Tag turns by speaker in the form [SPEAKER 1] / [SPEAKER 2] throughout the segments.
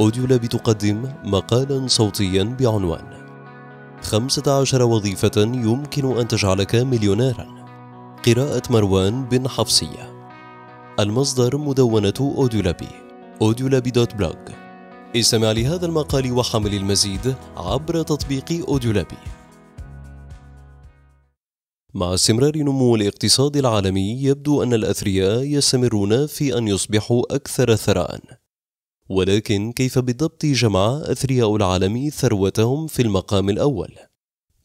[SPEAKER 1] أوديو لاب تقدم مقالا صوتيا بعنوان 15 وظيفة يمكن أن تجعلك مليونيرا قراءة مروان بن حفصية المصدر مدونة أوديولابي أوديولابي دوت بلوج استمع لهذا المقال وحمل المزيد عبر تطبيق أوديولابي مع استمرار نمو الاقتصاد العالمي يبدو أن الأثرياء يستمرون في أن يصبحوا أكثر ثراءً ولكن كيف بالضبط جمع أثرياء العالم ثروتهم في المقام الأول؟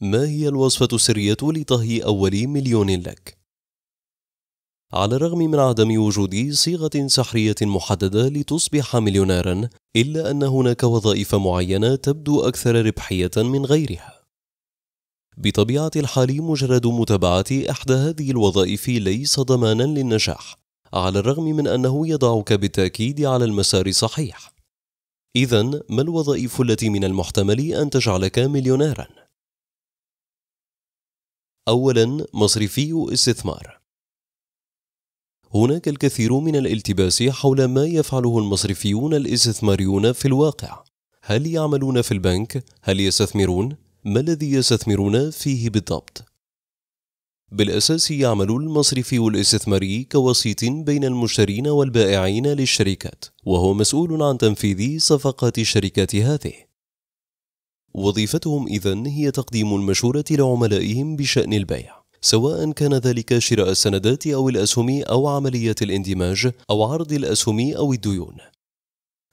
[SPEAKER 1] ما هي الوصفة السرية لطهي أول مليون لك؟ على الرغم من عدم وجود صيغة سحرية محددة لتصبح مليونيرا، إلا أن هناك وظائف معينة تبدو أكثر ربحية من غيرها. بطبيعة الحال مجرد متابعة إحدى هذه الوظائف ليس ضمانا للنجاح، على الرغم من أنه يضعك بالتأكيد على المسار الصحيح. إذا ما الوظائف التي من المحتمل أن تجعلك مليونيرا؟ أولا مصرفي استثمار هناك الكثير من الالتباس حول ما يفعله المصرفيون الاستثماريون في الواقع هل يعملون في البنك؟ هل يستثمرون؟ ما الذي يستثمرون فيه بالضبط؟ بالأساس يعمل المصرفي الاستثماري كوسيط بين المشترين والبائعين للشركات وهو مسؤول عن تنفيذ صفقات الشركات هذه وظيفتهم إذن هي تقديم المشورة لعملائهم بشأن البيع سواء كان ذلك شراء السندات أو الأسهم أو عملية الاندماج أو عرض الأسهم أو الديون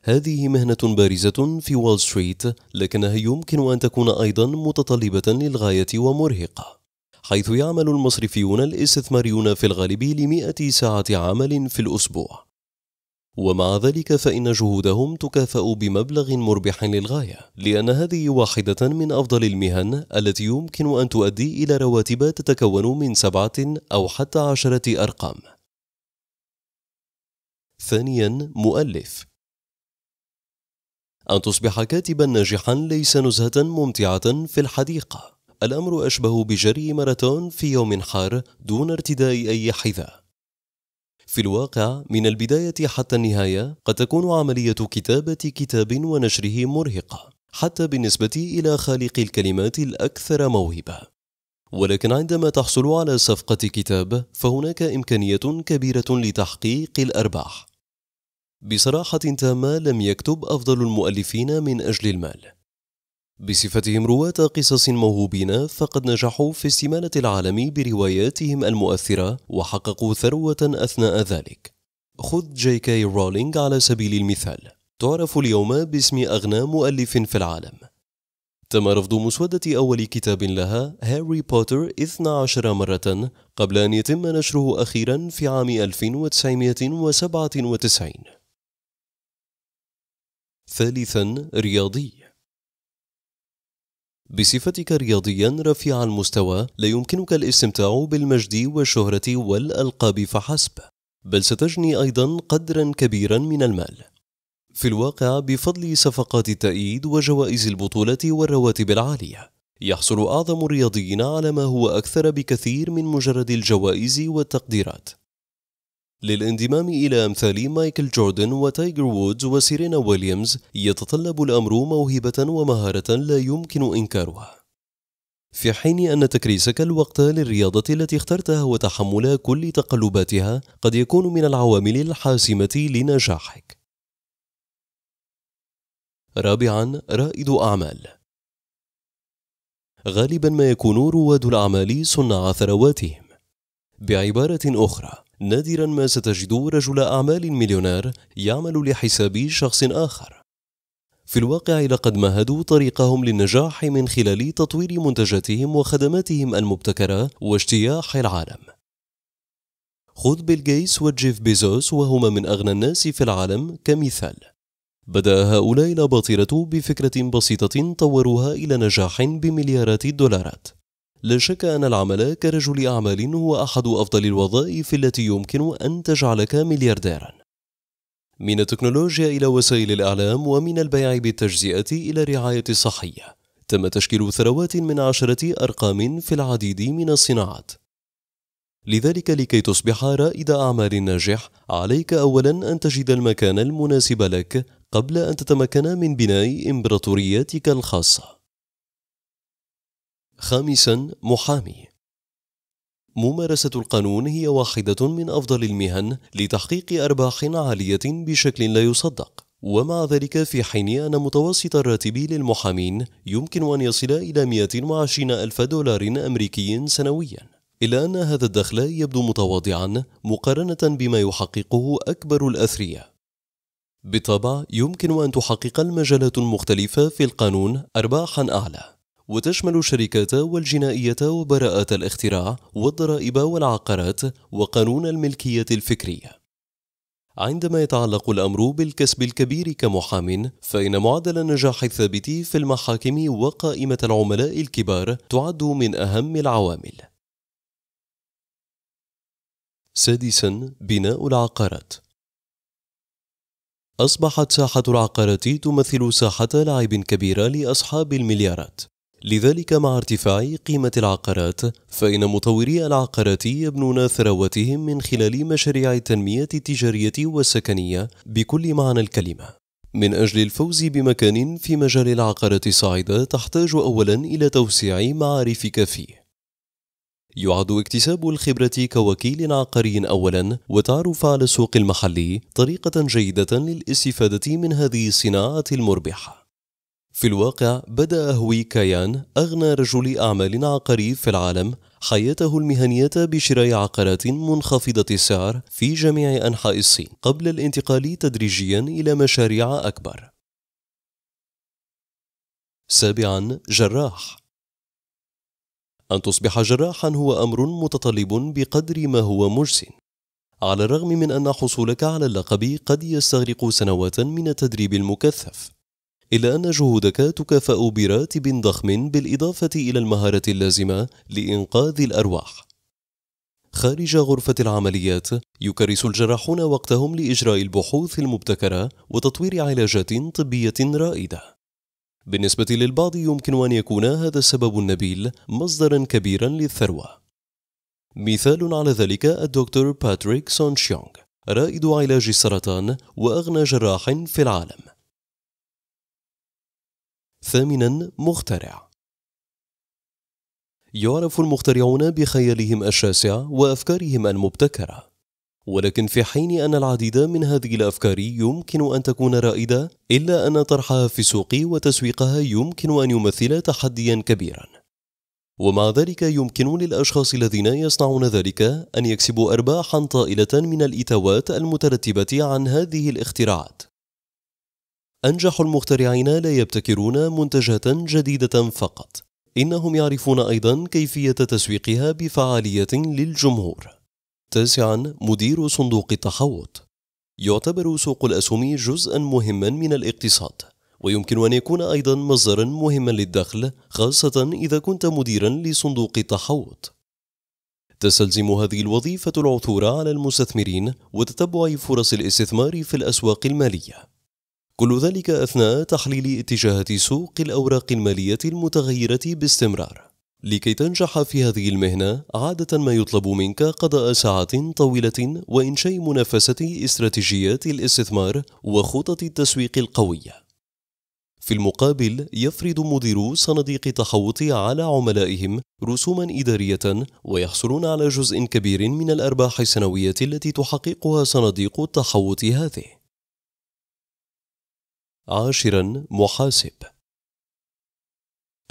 [SPEAKER 1] هذه مهنة بارزة في وول ستريت لكنها يمكن أن تكون أيضا متطلبة للغاية ومرهقة حيث يعمل المصرفيون الاستثماريون في الغالب لمئة ساعة عمل في الأسبوع ومع ذلك فإن جهودهم تكافأ بمبلغ مربح للغاية لأن هذه واحدة من أفضل المهن التي يمكن أن تؤدي إلى رواتب تتكون من سبعة أو حتى عشرة أرقام ثانيا مؤلف أن تصبح كاتبا ناجحا ليس نزهة ممتعة في الحديقة الأمر أشبه بجري ماراثون في يوم حار دون ارتداء أي حذاء في الواقع من البداية حتى النهاية قد تكون عملية كتابة كتاب ونشره مرهقة حتى بالنسبة إلى خالق الكلمات الأكثر موهبة ولكن عندما تحصل على صفقة كتاب فهناك إمكانية كبيرة لتحقيق الأرباح بصراحة تامة لم يكتب أفضل المؤلفين من أجل المال بصفتهم رواة قصص موهوبين فقد نجحوا في استمالة العالم برواياتهم المؤثرة وحققوا ثروة أثناء ذلك خذ جي كي رولينج على سبيل المثال تعرف اليوم باسم أغنى مؤلف في العالم تم رفض مسودة أول كتاب لها هاري بوتر 12 مرة قبل أن يتم نشره أخيرا في عام 1997 ثالثا رياضي بصفتك رياضيا رفيع المستوى لا يمكنك الاستمتاع بالمجد والشهرة والألقاب فحسب بل ستجني أيضا قدرا كبيرا من المال في الواقع بفضل صفقات التأييد وجوائز البطولة والرواتب العالية يحصل أعظم الرياضيين على ما هو أكثر بكثير من مجرد الجوائز والتقديرات للانضمام إلى أمثال مايكل جوردن وتايجر وودز وسيرينا ويليامز يتطلب الأمر موهبة ومهارة لا يمكن إنكارها في حين أن تكريسك الوقت للرياضة التي اخترتها وتحمل كل تقلباتها قد يكون من العوامل الحاسمة لنجاحك. رابعاً رائد أعمال غالبا ما يكون رواد الأعمال صناع ثرواتهم. بعبارة أخرى، نادرا ما ستجد رجل أعمال مليونير يعمل لحساب شخص آخر في الواقع لقد مهدوا طريقهم للنجاح من خلال تطوير منتجاتهم وخدماتهم المبتكرة واجتياح العالم خذ بيل جيس وجيف بيزوس وهما من أغنى الناس في العالم كمثال بدأ هؤلاء الأباطرة بفكرة بسيطة طوروها إلى نجاح بمليارات الدولارات لا شك أن العمل كرجل أعمال هو أحد أفضل الوظائف التي يمكن أن تجعلك مليارديرا من التكنولوجيا إلى وسائل الإعلام ومن البيع بالتجزئة إلى الرعاية الصحية تم تشكيل ثروات من عشرة أرقام في العديد من الصناعات لذلك لكي تصبح رائد أعمال ناجح عليك أولا أن تجد المكان المناسب لك قبل أن تتمكن من بناء إمبراطوريتك الخاصة خامسا محامي ممارسة القانون هي واحدة من أفضل المهن لتحقيق أرباح عالية بشكل لا يصدق ومع ذلك في حين أن متوسط الراتب للمحامين يمكن أن يصل إلى 120 ألف دولار أمريكي سنوياً إلا أن هذا الدخل يبدو متواضعا مقارنة بما يحققه أكبر الأثرياء. بالطبع يمكن أن تحقق المجالات المختلفة في القانون أرباحا أعلى، وتشمل الشركات والجنائية وبراءة الاختراع والضرائب والعقارات وقانون الملكية الفكرية عندما يتعلق الأمر بالكسب الكبير كمحام فإن معدل النجاح الثابت في المحاكم وقائمة العملاء الكبار تعد من أهم العوامل سادسا بناء العقارات أصبحت ساحة العقارات تمثل ساحة لعب كبيرة لأصحاب المليارات لذلك مع ارتفاع قيمة العقارات فإن مطوري العقارات يبنون ثروتهم من خلال مشاريع التنمية التجارية والسكنية بكل معنى الكلمة من أجل الفوز بمكان في مجال العقارات الصاعدة تحتاج أولا إلى توسيع معارفك فيه يعد اكتساب الخبرة كوكيل عقاري أولا وتعرف على السوق المحلي طريقة جيدة للاستفادة من هذه الصناعة المربحة في الواقع بدأ هوي كيان أغنى رجل أعمال عقاري في العالم حياته المهنية بشراء عقارات منخفضة السعر في جميع أنحاء الصين قبل الانتقال تدريجيا إلى مشاريع أكبر. سابعا جراح أن تصبح جراحا هو أمر متطلب بقدر ما هو مجزٍ على الرغم من أن حصولك على اللقب قد يستغرق سنوات من التدريب المكثف إلا أن جهودك تكافأ براتب ضخم بالإضافة إلى المهارة اللازمة لإنقاذ الأرواح. خارج غرفة العمليات يكرس الجراحون وقتهم لإجراء البحوث المبتكرة وتطوير علاجات طبية رائدة. بالنسبة للبعض يمكن أن يكون هذا السبب النبيل مصدرا كبيرا للثروة. مثال على ذلك الدكتور باتريك سونشيونغ رائد علاج السرطان وأغنى جراح في العالم. ثامنا مخترع يعرف المخترعون بخيالهم الشاسع وأفكارهم المبتكرة ولكن في حين أن العديد من هذه الأفكار يمكن أن تكون رائدة إلا أن طرحها في السوق وتسويقها يمكن أن يمثل تحديا كبيرا ومع ذلك يمكن للأشخاص الذين يصنعون ذلك أن يكسبوا أرباحا طائلة من الإتاوات المترتبة عن هذه الاختراعات أنجح المخترعين لا يبتكرون منتجات جديدة فقط إنهم يعرفون أيضا كيفية تسويقها بفعالية للجمهور تاسعا مدير صندوق التحوط يعتبر سوق الأسهم جزءا مهما من الاقتصاد ويمكن أن يكون أيضا مصدرا مهما للدخل خاصة إذا كنت مديرا لصندوق التحوط تستلزم هذه الوظيفة العثور على المستثمرين وتتبع فرص الاستثمار في الأسواق المالية كل ذلك أثناء تحليل اتجاهات سوق الأوراق المالية المتغيرة باستمرار لكي تنجح في هذه المهنة عادة ما يطلب منك قضاء ساعات طويلة وإنشاء منافسة استراتيجيات الاستثمار وخطط التسويق القوية في المقابل يفرض مديرو صناديق تحوط على عملائهم رسوما إدارية ويحصلون على جزء كبير من الأرباح السنوية التي تحققها صناديق التحوط هذه عاشرا محاسب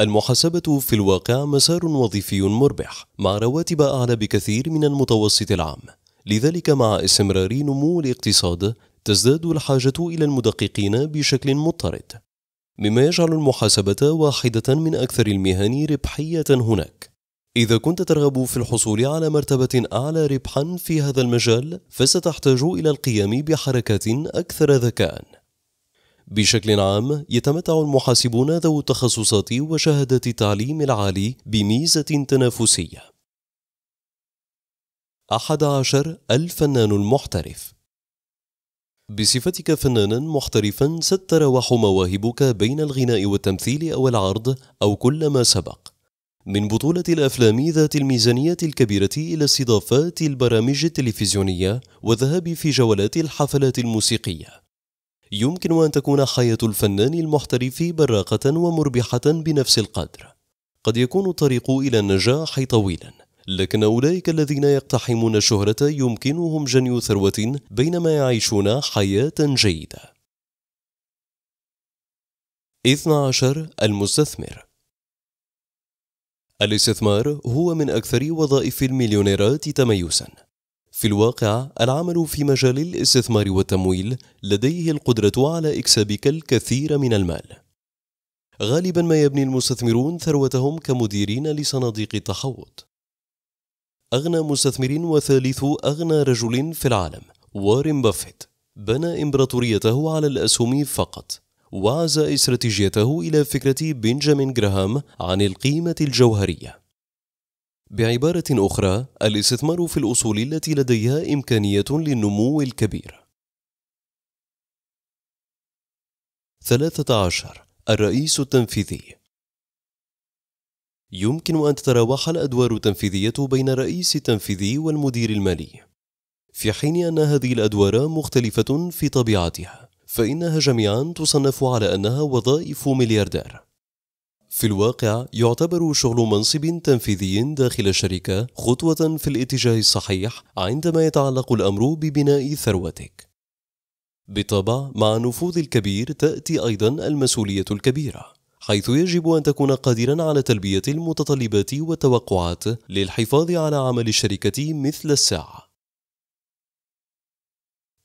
[SPEAKER 1] المحاسبة في الواقع مسار وظيفي مربح مع رواتب أعلى بكثير من المتوسط العام لذلك مع استمرار نمو الاقتصاد تزداد الحاجة إلى المدققين بشكل مضطرد مما يجعل المحاسبة واحدة من أكثر المهن ربحية هناك إذا كنت ترغب في الحصول على مرتبة أعلى ربحا في هذا المجال فستحتاج إلى القيام بحركات أكثر ذكاءً بشكل عام يتمتع المحاسبون ذو التخصصات وشهادات التعليم العالي بميزة تنافسية أحد عشر الفنان المحترف بصفتك فنانا محترفا ستتراوح مواهبك بين الغناء والتمثيل أو العرض أو كل ما سبق من بطولة الأفلام ذات الميزانية الكبيرة إلى استضافات البرامج التلفزيونية والذهاب في جولات الحفلات الموسيقية يمكن أن تكون حياة الفنان المحترف براقة ومربحة بنفس القدر قد يكون الطريق إلى النجاح طويلا لكن أولئك الذين يقتحمون الشهرة يمكنهم جني ثروة بينما يعيشون حياة جيدة 12 المستثمر الاستثمار هو من أكثر وظائف المليونيرات تميزاً في الواقع العمل في مجال الاستثمار والتمويل لديه القدرة على إكسابك الكثير من المال غالبا ما يبني المستثمرون ثروتهم كمديرين لصناديق التحوط أغنى مستثمر وثالث أغنى رجل في العالم وارن بافيت بنى إمبراطوريته على الأسهم فقط وعزى استراتيجيته إلى فكرة بنجامين جراهام عن القيمة الجوهرية بعبارة أخرى الاستثمار في الأصول التي لديها إمكانية للنمو الكبير 13 الرئيس التنفيذي يمكن أن تتراوح الأدوار التنفيذية بين الرئيس التنفيذي والمدير المالي في حين أن هذه الأدوار مختلفة في طبيعتها فإنها جميعا تصنف على أنها وظائف ملياردير في الواقع يعتبر شغل منصب تنفيذي داخل الشركة خطوة في الاتجاه الصحيح عندما يتعلق الأمر ببناء ثروتك. بالطبع مع النفوذ الكبير تأتي أيضا المسؤولية الكبيرة حيث يجب أن تكون قادرا على تلبية المتطلبات والتوقعات للحفاظ على عمل الشركة مثل الساعة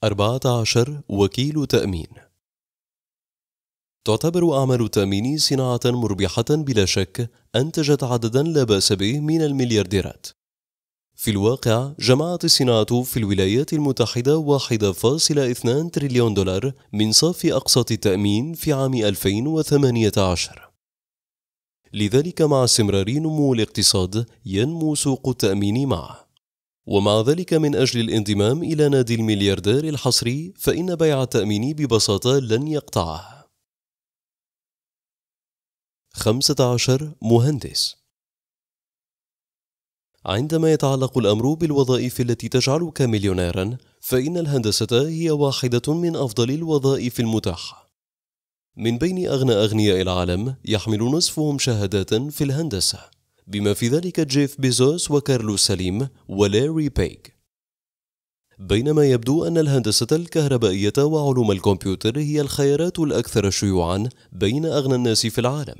[SPEAKER 1] 14 وكيل تأمين تعتبر أعمال تأمين صناعة مربحة بلا شك أنتجت عددا لا بأس به من المليارديرات في الواقع جمعت الصناعة في الولايات المتحدة 1.2 تريليون دولار من صافي أقساط التأمين في عام 2018 لذلك مع استمرار نمو الاقتصاد ينمو سوق التأمين معه ومع ذلك من أجل الانضمام إلى نادي الملياردير الحصري فإن بيع التأمين ببساطة لن يقطعه 15 مهندس عندما يتعلق الأمر بالوظائف التي تجعلك مليونيرا فإن الهندسة هي واحدة من أفضل الوظائف المتاحة من بين أغنى أغنياء العالم يحمل نصفهم شهادات في الهندسة بما في ذلك جيف بيزوس وكارلو سليم ولاري بيج بينما يبدو أن الهندسة الكهربائية وعلوم الكمبيوتر هي الخيارات الأكثر شيوعا بين أغنى الناس في العالم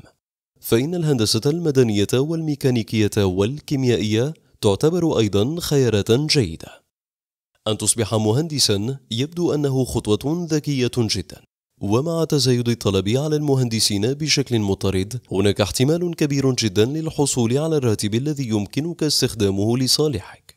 [SPEAKER 1] فإن الهندسة المدنية والميكانيكية والكيميائية تعتبر أيضا خيارات جيدة. أن تصبح مهندسا يبدو أنه خطوة ذكية جدا. ومع تزايد الطلب على المهندسين بشكل مضطرد، هناك احتمال كبير جدا للحصول على الراتب الذي يمكنك استخدامه لصالحك.